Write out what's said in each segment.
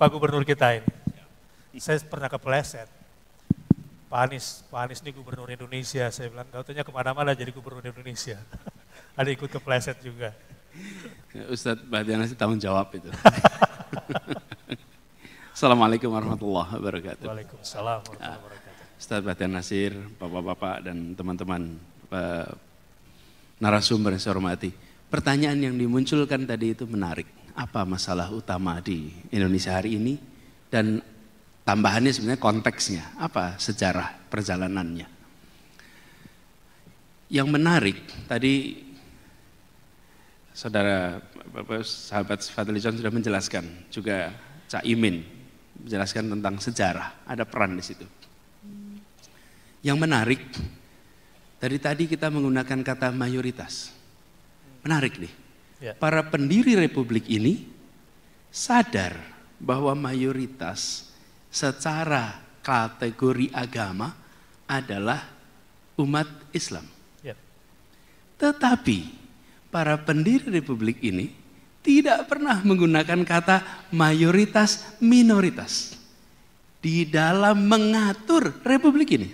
Pak Gubernur kita ini. Saya pernah kepleset. Pak Anies, Pak Anies ini Gubernur Indonesia. Saya bilang, tanya kemana-mana jadi Gubernur Indonesia. Ada ikut kepleset juga. Ya, Ustadz berarti sih tanggung jawab itu. Assalamualaikum warahmatullahi wabarakatuh. Waalaikumsalam warahmatullahi wabarakatuh. Ah, Ustadz Bahtiana Nasir, Bapak-Bapak dan teman-teman eh, narasumber yang saya hormati. Pertanyaan yang dimunculkan tadi itu menarik apa masalah utama di Indonesia hari ini dan tambahannya sebenarnya konteksnya, apa sejarah perjalanannya. Yang menarik tadi saudara sahabat Fadli Fadlizon sudah menjelaskan juga Cak Imin menjelaskan tentang sejarah, ada peran di situ. Yang menarik dari tadi kita menggunakan kata mayoritas. Menarik nih Ya. para pendiri republik ini sadar bahwa mayoritas secara kategori agama adalah umat Islam. Ya. Tetapi para pendiri republik ini tidak pernah menggunakan kata mayoritas minoritas di dalam mengatur republik ini.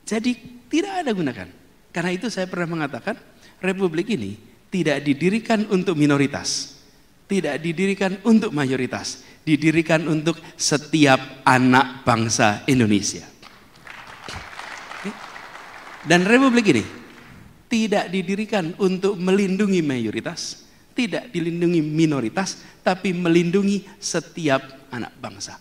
Jadi tidak ada gunakan. Karena itu saya pernah mengatakan republik ini tidak didirikan untuk minoritas, tidak didirikan untuk mayoritas, didirikan untuk setiap anak bangsa Indonesia. Dan republik ini tidak didirikan untuk melindungi mayoritas, tidak dilindungi minoritas, tapi melindungi setiap anak bangsa.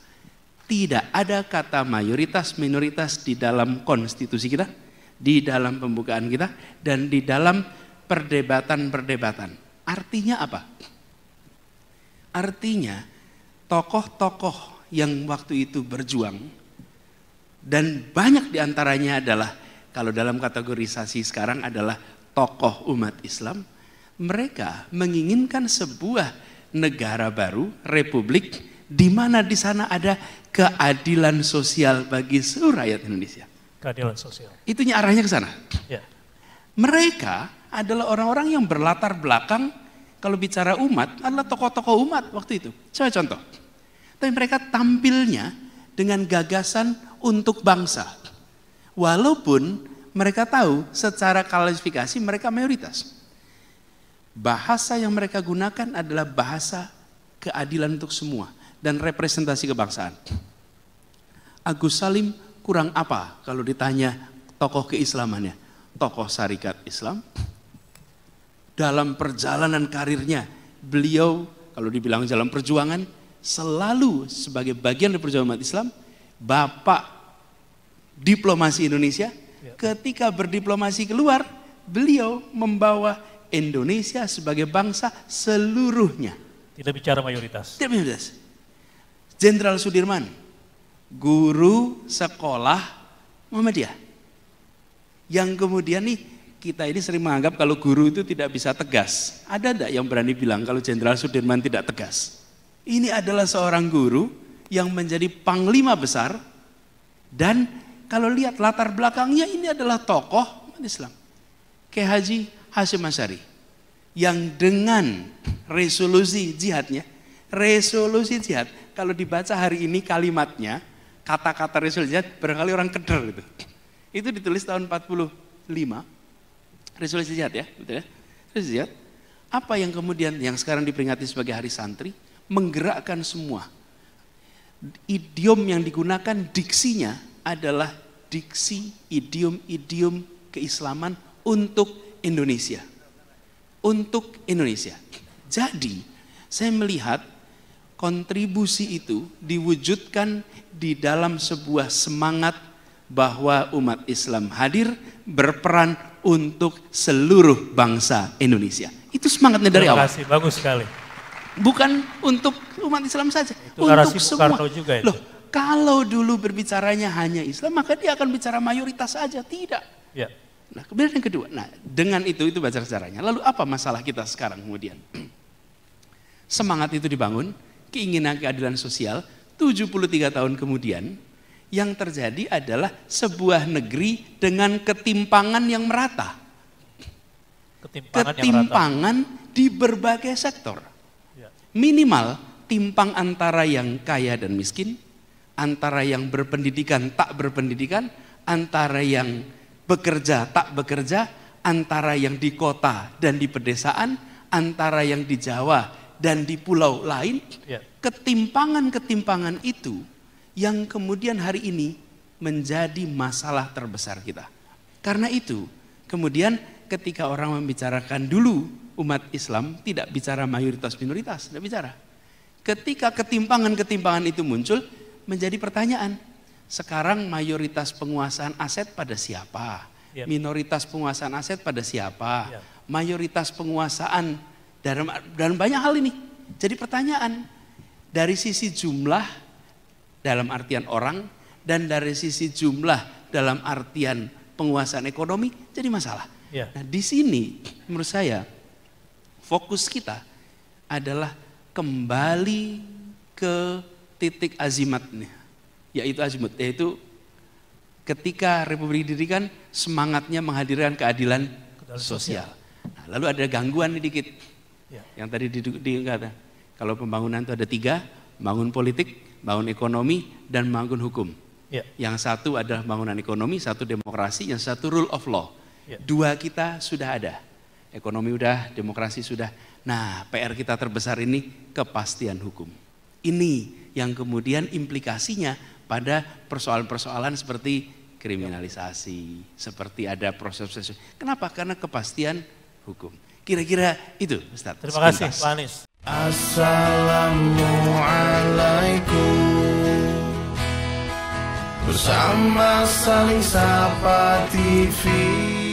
Tidak ada kata mayoritas minoritas di dalam konstitusi kita, di dalam pembukaan kita, dan di dalam perdebatan-perdebatan. Artinya apa? Artinya tokoh-tokoh yang waktu itu berjuang dan banyak diantaranya adalah kalau dalam kategorisasi sekarang adalah tokoh umat Islam, mereka menginginkan sebuah negara baru, republik, di mana di sana ada keadilan sosial bagi seluruh rakyat Indonesia. Keadilan sosial. Itunya arahnya ke sana. Ya. Mereka adalah orang-orang yang berlatar belakang kalau bicara umat adalah tokoh-tokoh umat waktu itu. Coba contoh. Tapi mereka tampilnya dengan gagasan untuk bangsa. Walaupun mereka tahu secara klasifikasi mereka mayoritas. Bahasa yang mereka gunakan adalah bahasa keadilan untuk semua dan representasi kebangsaan. Agus Salim kurang apa kalau ditanya tokoh keislamannya? Tokoh syarikat Islam, dalam perjalanan karirnya. Beliau kalau dibilang dalam perjuangan selalu sebagai bagian dari perjuangan umat Islam, bapak diplomasi Indonesia. Ya. Ketika berdiplomasi keluar, beliau membawa Indonesia sebagai bangsa seluruhnya. Tidak bicara mayoritas. Tidak mayoritas. Jenderal Sudirman, guru sekolah Muhammadiyah. Yang kemudian nih kita ini sering menganggap kalau guru itu tidak bisa tegas. Ada tidak yang berani bilang kalau Jenderal Sudirman tidak tegas? Ini adalah seorang guru yang menjadi panglima besar dan kalau lihat latar belakangnya ini adalah tokoh Islam. Ke Haji Hasyim Asyari yang dengan resolusi jihadnya, resolusi jihad kalau dibaca hari ini kalimatnya kata-kata resolusi jihad barangkali orang keder itu. Itu ditulis tahun 45 Resolusi jihad ya, betul ya? Resolusi jihad. Apa yang kemudian yang sekarang diperingati sebagai hari santri menggerakkan semua. Idiom yang digunakan diksinya adalah diksi idiom-idiom keislaman untuk Indonesia. Untuk Indonesia. Jadi, saya melihat kontribusi itu diwujudkan di dalam sebuah semangat bahwa umat Islam hadir berperan untuk seluruh bangsa Indonesia. Itu semangatnya dari awal. Terima kasih, bagus sekali. Bukan untuk umat Islam saja, itu untuk semua. Bukarto juga itu. Loh, kalau dulu berbicaranya hanya Islam, maka dia akan bicara mayoritas saja, tidak. Ya. Nah, kemudian yang kedua, nah dengan itu itu baca caranya. Lalu apa masalah kita sekarang kemudian? Semangat itu dibangun, keinginan keadilan sosial, 73 tahun kemudian yang terjadi adalah sebuah negeri dengan ketimpangan yang merata. Ketimpangan, ketimpangan yang merata. di berbagai sektor. Ya. Minimal timpang antara yang kaya dan miskin, antara yang berpendidikan tak berpendidikan, antara yang bekerja tak bekerja, antara yang di kota dan di pedesaan, antara yang di Jawa dan di pulau lain, ya. ketimpangan-ketimpangan itu yang kemudian hari ini menjadi masalah terbesar kita. Karena itu, kemudian ketika orang membicarakan dulu umat Islam tidak bicara mayoritas minoritas, tidak bicara. Ketika ketimpangan-ketimpangan itu muncul menjadi pertanyaan. Sekarang mayoritas penguasaan aset pada siapa? Ya. Minoritas penguasaan aset pada siapa? Ya. Mayoritas penguasaan dalam dalam banyak hal ini. Jadi pertanyaan dari sisi jumlah dalam artian orang dan dari sisi jumlah dalam artian penguasaan ekonomi jadi masalah. Ya. Nah, di sini menurut saya fokus kita adalah kembali ke titik azimatnya, yaitu azimut, yaitu ketika Republik didirikan semangatnya menghadirkan keadilan, sosial. Nah, lalu ada gangguan dikit, ya. yang tadi kata, kalau pembangunan itu ada tiga, bangun politik, bangun ekonomi, dan bangun hukum. Ya. Yang satu adalah bangunan ekonomi, satu demokrasi, yang satu rule of law. Ya. Dua kita sudah ada. Ekonomi sudah, demokrasi sudah. Nah, PR kita terbesar ini kepastian hukum. Ini yang kemudian implikasinya pada persoalan-persoalan seperti kriminalisasi, seperti ada proses-proses. Kenapa? Karena kepastian hukum. Kira-kira itu, Ustaz. Terima kasih, Pak Anies. Assalamualaikum. Sama saling sapati fi